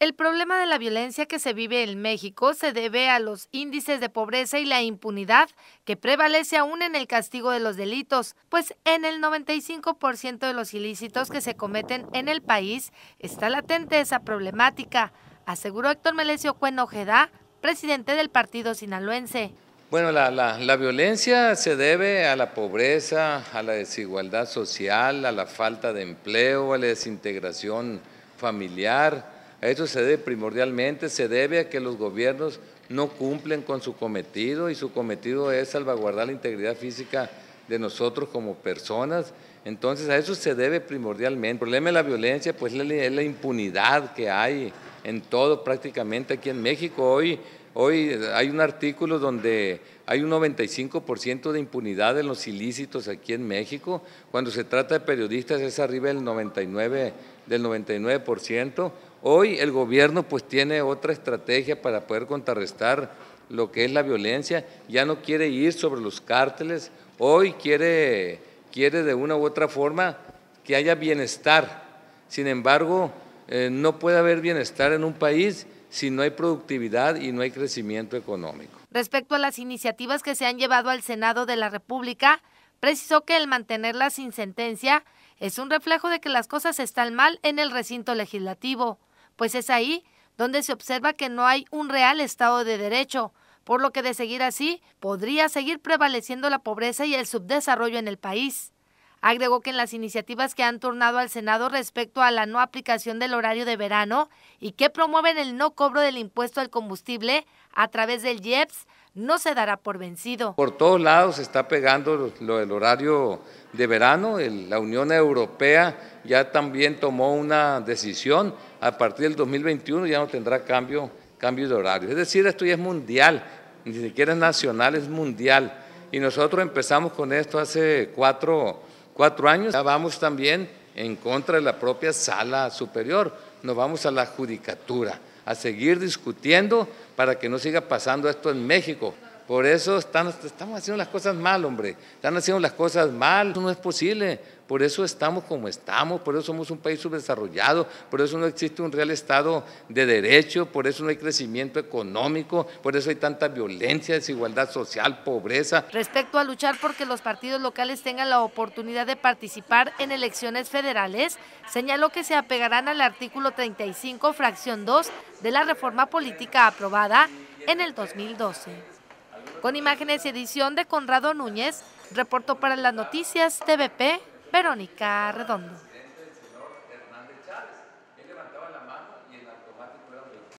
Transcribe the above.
El problema de la violencia que se vive en México se debe a los índices de pobreza y la impunidad que prevalece aún en el castigo de los delitos, pues en el 95% de los ilícitos que se cometen en el país está latente esa problemática, aseguró Héctor Melesio Cuenojeda, presidente del partido sinaloense. Bueno, la, la violencia se debe a la pobreza, a la desigualdad social, a la falta de empleo, a la desintegración familiar, a eso se debe primordialmente, se debe a que los gobiernos no cumplen con su cometido y su cometido es salvaguardar la integridad física de nosotros como personas. Entonces a eso se debe primordialmente. El problema de la violencia pues es la impunidad que hay en todo prácticamente aquí en México. Hoy, hoy hay un artículo donde hay un 95% de impunidad en los ilícitos aquí en México. Cuando se trata de periodistas es arriba del 99%. Del 99% Hoy el gobierno pues tiene otra estrategia para poder contrarrestar lo que es la violencia, ya no quiere ir sobre los cárteles, hoy quiere, quiere de una u otra forma que haya bienestar. Sin embargo, eh, no puede haber bienestar en un país si no hay productividad y no hay crecimiento económico. Respecto a las iniciativas que se han llevado al Senado de la República, precisó que el mantenerlas sin sentencia es un reflejo de que las cosas están mal en el recinto legislativo pues es ahí donde se observa que no hay un real Estado de Derecho, por lo que de seguir así podría seguir prevaleciendo la pobreza y el subdesarrollo en el país. Agregó que en las iniciativas que han tornado al Senado respecto a la no aplicación del horario de verano y que promueven el no cobro del impuesto al combustible a través del IEPS, no se dará por vencido. Por todos lados se está pegando lo del horario de verano. la Unión Europea ya también tomó una decisión. A partir del 2021 ya no tendrá cambio, de horario. Es decir, esto ya es mundial, ni siquiera es nacional, es mundial. Y nosotros empezamos con esto hace cuatro, cuatro años. Ya vamos también en contra de la propia sala superior nos vamos a la judicatura, a seguir discutiendo para que no siga pasando esto en México. Por eso están, estamos haciendo las cosas mal, hombre. Están haciendo las cosas mal. no es posible. Por eso estamos como estamos. Por eso somos un país subdesarrollado. Por eso no existe un real Estado de derecho. Por eso no hay crecimiento económico. Por eso hay tanta violencia, desigualdad social, pobreza. Respecto a luchar porque los partidos locales tengan la oportunidad de participar en elecciones federales, señaló que se apegarán al artículo 35, fracción 2 de la reforma política aprobada en el 2012. Con imágenes y edición de Conrado Núñez, reportó para las noticias TVP Verónica Redondo.